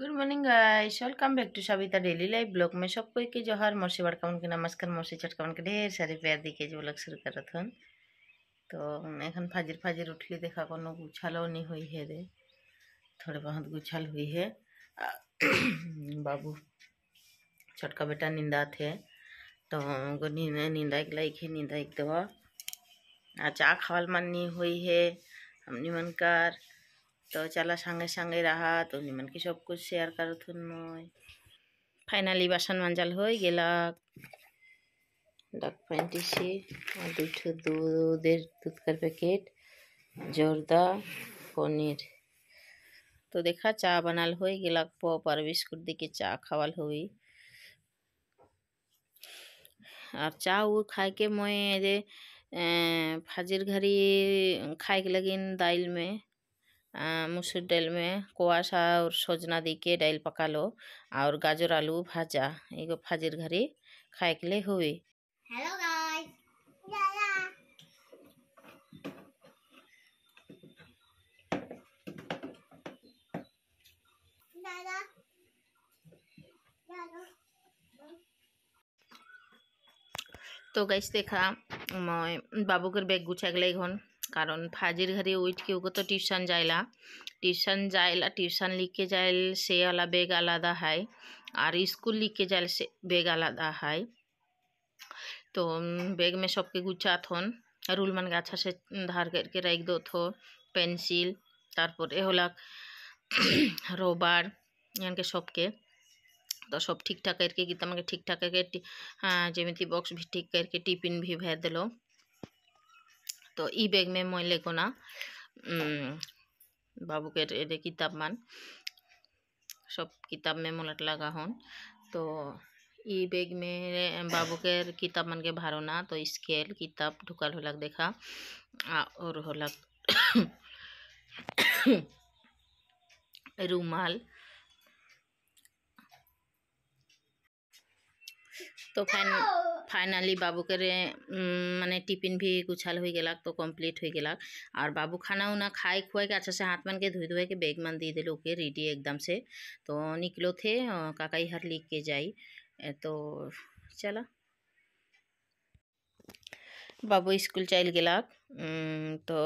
good morning guys welcome back to Savita daily life blog में सब कोई के जोहर मोरसी बड़का के नमस्कार मोरसी चटकावन के ढेर सारे प्यार दिखे जो लोग शुरू कर रहे तो एखन फाजिर फाजिर उठली देखा को गुछालो नहीं हुई है रे थोड़े बहुत गुछाल हुई है बाबू छोटका बेटा निंदा थे तो उनको निंदा एक लाइक है निंदा एक दवा चाह खावल मन नहीं हुई है हम निमनकार তো চালা সঙ্গে সঙ্গে রাহা তো নিমান কি সব কুছ শেয়ার কারো থুন নয় ফাইনালি বাসন মাঞ্জাল হয়ে গেলাক ডাক প্যান্টিসি আর দুটো দুধের দুধকার প্যাকেট জর্দা পনির তো দেখা চা বানাল হয়ে গেলাক পপ আর বিস্কুট দিকে চা খাওয়াল হই আর চা ও খাইকে ময়ে যে ফাজির ঘাড়ি খাইকে লাগিন দাইল মে মুসুর ডাল में कोआशा और सजना दी के डाल पकालो और गाजर आलू भाजा एगो फाजिर घरी खाए के लिए हुई हेलो गाइस তো গাইস দেখা মই বাবুকের ব্যাগ গুছাই গেলে এখন কারণ ফাজির ঘরে উইঠ কেউ তো টিউশন যাইলা টিউশন যাইলা টিউশন লিখে যাইল সে আলা বেগ আলাদা হয় আর স্কুল লিখে যাইল সে বেগ আলাদা হয় তো বেগ মে সবকে গুছাত হন রুলমান গাছা সে ধার করকে রাখ रख दो थो पेंसिल তারপরে হলাক রোবার এখানকে সবকে তো সব ঠিকঠাক করকে কিন্তু আমাকে ঠিকঠাক এরকে যেমিতি বক্স ভি ঠিক করকে টিফিন ভি ভেদ দিল তো ই বেগ মে মই লেখো না বাবুকের এদে কিতাব মান সব কিতাব মে মলাট লাগা হন তো ই বেগ মে বাবুকের কিতাব মানকে ভারো না তো স্কেল কিতাব ঢুকাল হলাক দেখা ওর হলাক রুমাল তো ফাইন ফাইনালি বাবুকে মানে টিফিन भी गुछाल हो गल तो कम्प्लीट हो गल और बाबू खाना उना खाए खुआ के अच्छा से हाथ मान के धोई धोए के बैग मान दिए दिल ओके रेडी एकदम से तो निकलो थे काकाई हर लिख के जाई तो चला बाबू स्कूल चल गल तो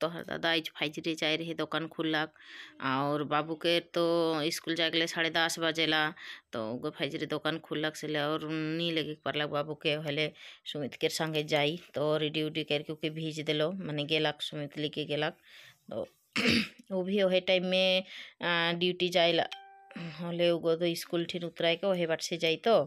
तोहर दादा आज फाइजरे जाए रही दुकान खुल्लक और बाबू के तो स्कूल जाए गए साढ़े दस बजेला तो उगो फाइजरे दुकान खुल्लक से और नहीं लगे पड़ल बाबू के हेले सुमित के संगे जाए तो रेडी उडी करके ओके भिज दिल मैंने गलक सुमित लेके गल तो वो भी वह टाइम में ड्यूटी जाए हमें उगो तो स्कूल ठीक उतरा के वही बाट से जाए तो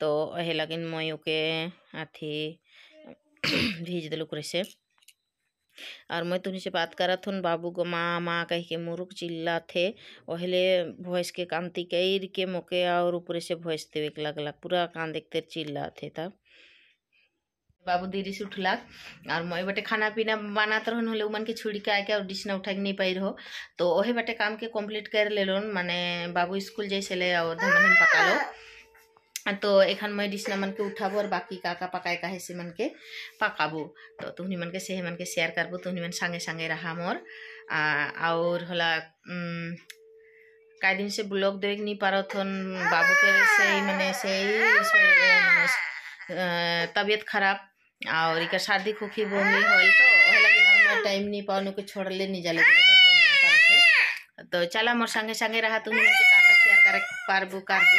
तो एहे लगिन मुई ओके अथी भिज दिल रहे और मैं तुहनी से बात कर थन बाबू को माँ माँ कह के मुरुक चिल्ला थे ओहले भॉइस के कांति कैर के मोके और ऊपर से भोइस देवे के लगला पूरा कान देखते चिल्ला थे तब बाबू दीदी से उठला और मैं बटे खाना पीना बनाते रहन हले मन के छुड़ी के आके और डिश उठा के नहीं पाई रहो तो वही बटे काम के कंप्लीट कर ले माने बाबू स्कूल जैसे ले और धमन पका लो અંતો એકન મે દિસન મને ઉઠાબર બાકી કાકા પાકાય કા હે સે મને પાકાબુ તો તુની મને સે હે મને શેર કરબુ તુની મને સંગે સંગે રહા હમોર આઉર હલા કાય દિન સે બ્લોગ દેગ ની પાર થન બાબુ કે સે મેને સેઈ સરી તબિયત ખરાબ આઉર ઈકા શાર્દી ખુખી બોમી હોલ તો હલા માર ટાઈમ ની પાન કો છોડ લે ની જલે કેમેરા પર તો ચાલા માર સંગે સંગે રહા તુની કાકા શેર કરે પરબુ કરબુ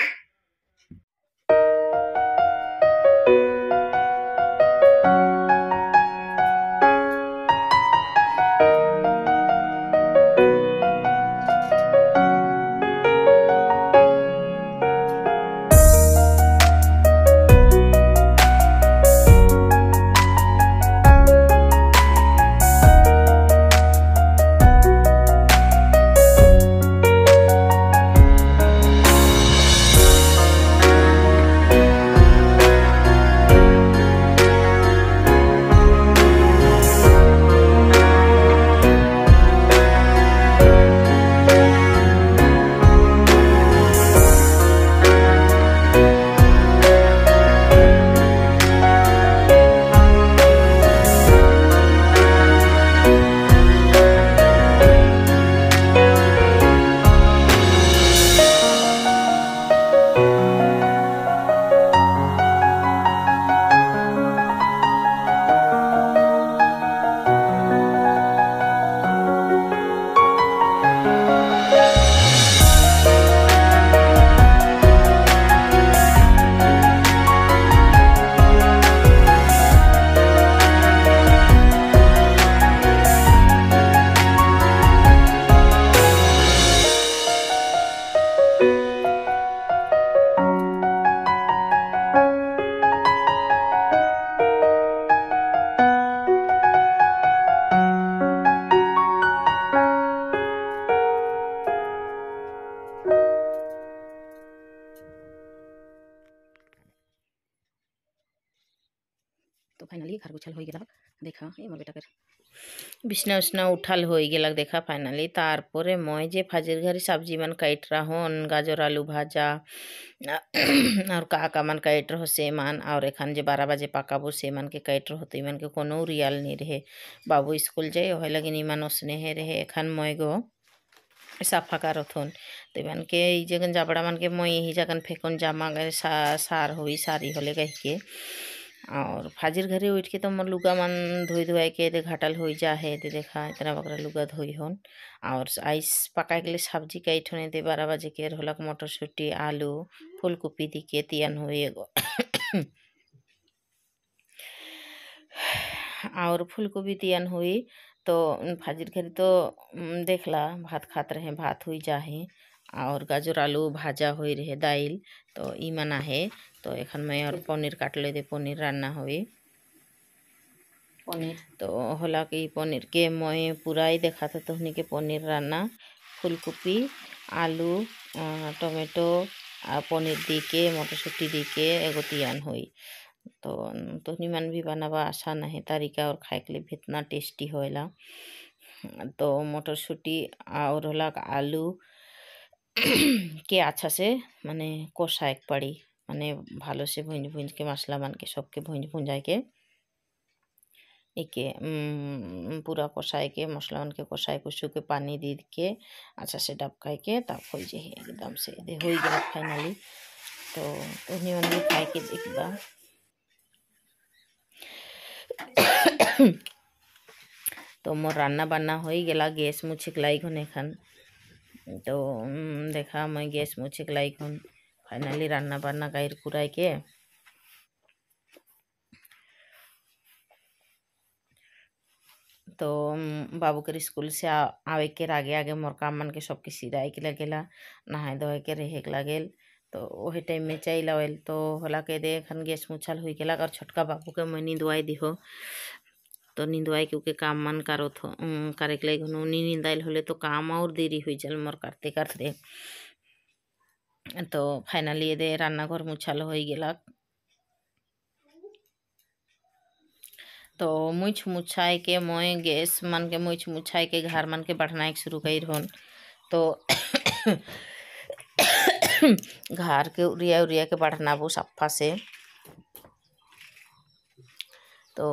বিছনা উছনা উঠাল হয়ে গেলাক দেখা ফাইনালি তারপরে মই যে ভাজির ঘাড়ি সবজি মান কাইট রাহন গাজর আলু ভাজা আর কাকা মান কাইট রহ সে মান আর এখান যে বারো বাজে পাকাবো সে মানকে কাইট রহ তো ইমানকে কোনো রিয়াল নেই রেহে বাবু স্কুল যাই হয় লাগে ইমান স্নেহে রেহে এখান মই গো সাফা কারথন তো ইমানকে এই যেখান জাবড়া মানকে মই এই যেখান ফেকন জামা সার হই সারি হলে গাইকে और फाजिर घरे उठ के तो मोर लुगा मन धोई धोए के दे घाटल हो जा है दे देखा इतना बकरा लुगा धोई हन और आइस पकाए के लिए सब्जी का इठने दे बारह बजे के मोटर सूटी आलू फूलकोपी दी के तियन हो एगो और फूलकपी तियन हुई तो फाजिर घरे तो देखला भात खाते रहे भात हुई जाहे और गाजर आलू भाजा हुई रहे दाइल तो ई मना है तो एखन मैं और पनीर काट ले दे पनीर रान्ना हुई पनीर तो होला कि पनीर के मैं पूरा ही देखा था तो के पनीर रान्ना ফুলকপি আলু টমেটো আর পনির দিকে মটরশুটি দিকে এগতিয়ান হই তো তো নিমান ভি বানাবা আশা নাহে তারিকা ওর খাইকলে ভিতনা টেস্টি হইলা তো মটরশুটি আর হলাক আলু কে আছাসে মানে কষা এক পাড়ি মানে ভালো সে ভুঁজ ভুঁজকে মশলা सबके সবকে ভুঁজ के একে पूरा কষায় के মশলা বানকে কষায় কুসুকে পানি দিয়ে अच्छा से डबकाई के तब हो जाए एकदम से हो गया फाइनली तो उन्हें उन्हें खाए के देख तो मोर रान्ना बान्ना हो गला गैस मुझे लाई घने खान তো দেখা আমি গ্যাস মুছে গেলাইখন ফাইনালি রান্না বান্না গায়ের के तो बाबू के स्कूल से आवे के आगे आगे मोर काम मन के सबके सिराए के लगेला नहाए धोए के रहे के लगेल तो वही टाइम में चल आवल तो होला के दे गैस मुछल हो गला और छोटका बाबू के मनी दुआई दिहो तो निंदवाए क्योंकि काम मन करो थो करे के लिए लगे नी निंदाइल होले तो काम और देरी हुई चल मोर करते करते তো ফাইনালি এদের রান্নাঘর मुछाल हो গেলাক तो मुछ मुछाए के मोए गैस मन के मुछ मुछाए के घर मन के बढ़ना एक शुरू कर रहन तो घर के उरिया उरिया के बढ़ना वो सफ़ा से तो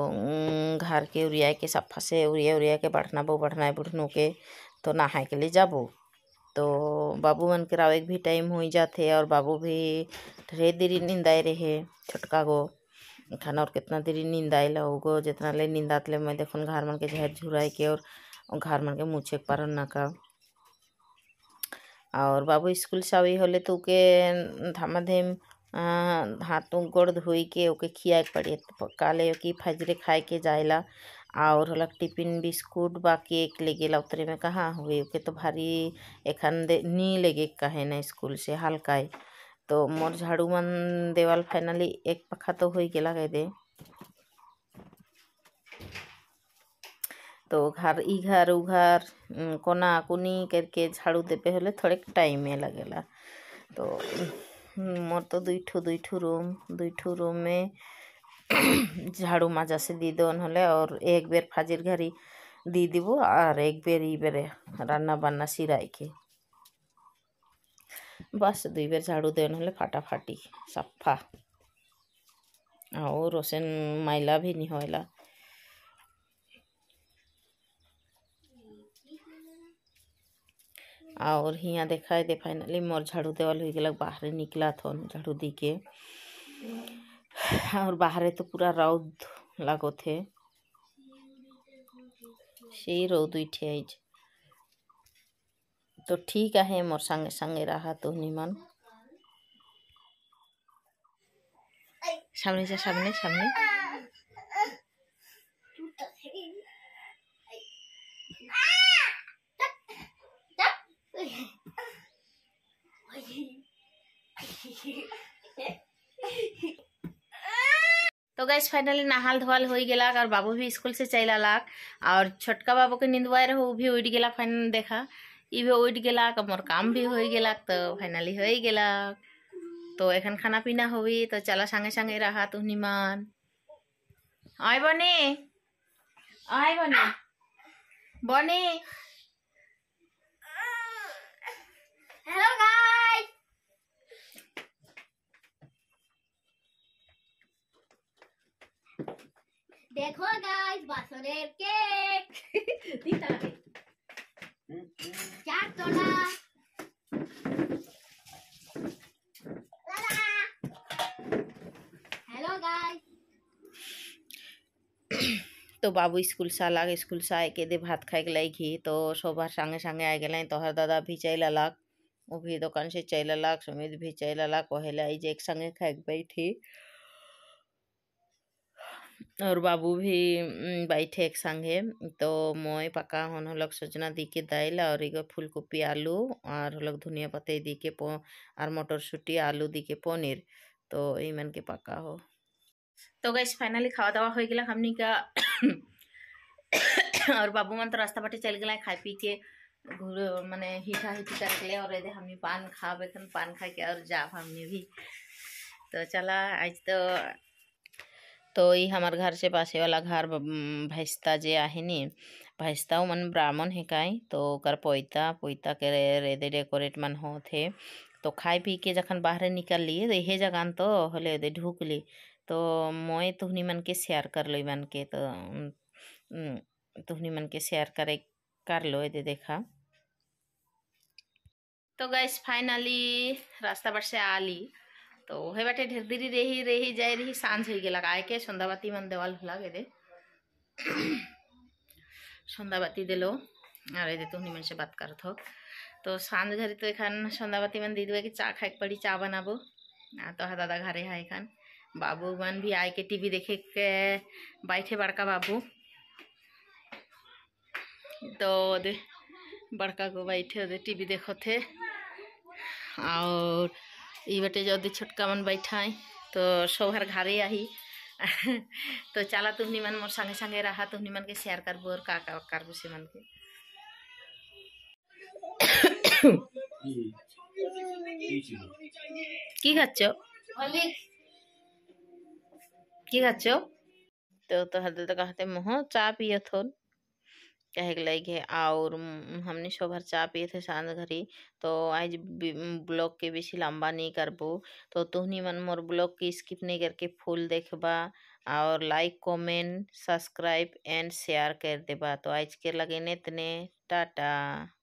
घर के ओरिया के सफ़ा से ओरिया उरिया के बढ़ना बो बड़हनाए बुढ़नू के तो नहाए के लिए जाबो तो बाबू मन के रावे भी टाइम हो जाते और बाबू भी ढेरे देरी निंदाए रहे छोटका गो खाना और कितना देरी निंदाए ला होगो जितना ले निंदात ले मैं देखो घर मन के झेर झुराए के और घर मन के मुछे पारन ना का और बाबू स्कूल से आई होले तो के धामा हाथों गोड़ धोई के ओके खिया पड़े काले कि फजरे खाए के जाएला और हलक टिफिन बिस्कुट बा केक ले गेला उतरे में कहाँ हुए ओके तो भारी एखन दे नी लेगे कहे ना स्कूल से हल्का है तो मोर झाड़ू मन देवाल फाइनली एक पखा तो हो गए दे तो घर इ घर उ घर कोना कुनी करके झाड़ू देवे हले थोड़े टाइम में लगेला तो मोर हम्म, तो दुई ठो दुई ठो रूम दुई ठो रूम में झाड़ू मजा से दी दो नहले और एक बेर फाजिर घड़ी दी दीबो और एक बेर ही बेरे रान्ना बान्ना सिराई के बस दुई बेर झाड़ू दे नहले फाटाफाटी सफा और रोशन माइला भी नहीं होएला और हिया देखा दे फाइनली मोर झाड़ू देवल हो गया बाहर निकला थन झाड़ू दी के और बाहर तो पूरा रौद लगो थे সেই রৌদ উঠে আইছে तो ठीक আহে मोर संगे সঙ্গে রাহা তো নিমান सामने से सामने सामने तो गैस फाइनली नहाल धोल हो गला और बाबू भी स्कूल से चल अलग और छोटका बाबू के नींदवाए रहे वो भी उठ गला फाइनल देखा इ भी उठ गला और मोर काम भी हो गला तो फाइनली हो गला तो एखन खाना पीना हुई तो चला संगे संगे रहा तू निमान आय बने आय बने बने हेलो गाइस देखो गाइस बासुनेर केक दीता चार तोड़ा हेलो गाइस তো বাবু স্কুল সা লাগ স্কুল সা একে দিয়ে ভাত খাই গেলাই ঘি তো সবার সঙ্গে সঙ্গে আই গেলেন তোহার দাদা ভিজাই লালাক भी दोकान से चल अलाक सुमित भी चल अलाक वहेला जे एक संगे खाए बैठी और बाबू भी बैठे एक संगे तो मैं पका हन हलक सजना दी के दाइल और फुलकोपी फूलकोपी आलू और हलक धनिया पत्ते दी के पो और सुटी आलू दी के पनीर तो ईमन के पका हो तो गैस फाइनली खावा दावा हो गया हमने का और बाबू मन तो रास्ता बाटे चल गए खाए पी के मैंने हिठा हिठी कर ले और ये हम पान खावे खन पान खा के और जाब हमने भी तो चला आज तो तो ये हमार घर से पासे वाला घर भैंसता जे नी भैंसता मन ब्राह्मण है काय तो कर पोइता पोइता के रेदे डेकोरेट मन हो थे तो खाए पी के जखन बाहर निकल लिए तो ये जगान तो हले दे ढूक ली तो मोए तुहनी मन के शेयर कर लो मन के तो तुहनी मन के शेयर करे कर लो ये देखा তো গাইস ফাইনালি রাস্তা পাশে আলি তো ওহে বাটে ঢের দিরি রেহি রেহি যাই রেহি সাঁঝ হয়ে গেল আয়কে সন্ধ্যাবাতি মান দেওয়াল হলাগ গেদে সন্ধ্যাবাতি দিল আর এদে তুমি মানুষে বাত কার থাক তো সাঁঝ ঘরে তো এখান সন্ধ্যাবাতি মান দিয়ে দেবে কি চা খাই পারি চা বানাবো আর তো হা দাদা ঘরে হা এখান বাবু মান ভি আয়কে টিভি দেখে বাইঠে বাড়কা বাবু तो ओदे बड़का को बैठे ओदे टीवी देखो थे और ये बटे जो छोटका मन बैठा है তো সবার ঘরে আহি তো চালা তুমি মান মোর সঙ্গে সঙ্গে রাহা তুমি মানকে শেয়ার করবো আর কাকা করবো সে মানকে কি খাচ্ছ কি খাচ্ছ তো তো হাতে তো কাহাতে মোহ চা পিয়ে থন कहे के है और हमने सोभर चा पिए थे साँझ घड़ी तो आज ब्लॉग के बेसी लंबा नहीं करबो तो तुहनी मन मोर ब्लॉग के स्किप नहीं करके फुल देखबा और like comment subscribe and share कर देबा तो आज के लगे इतने टाटा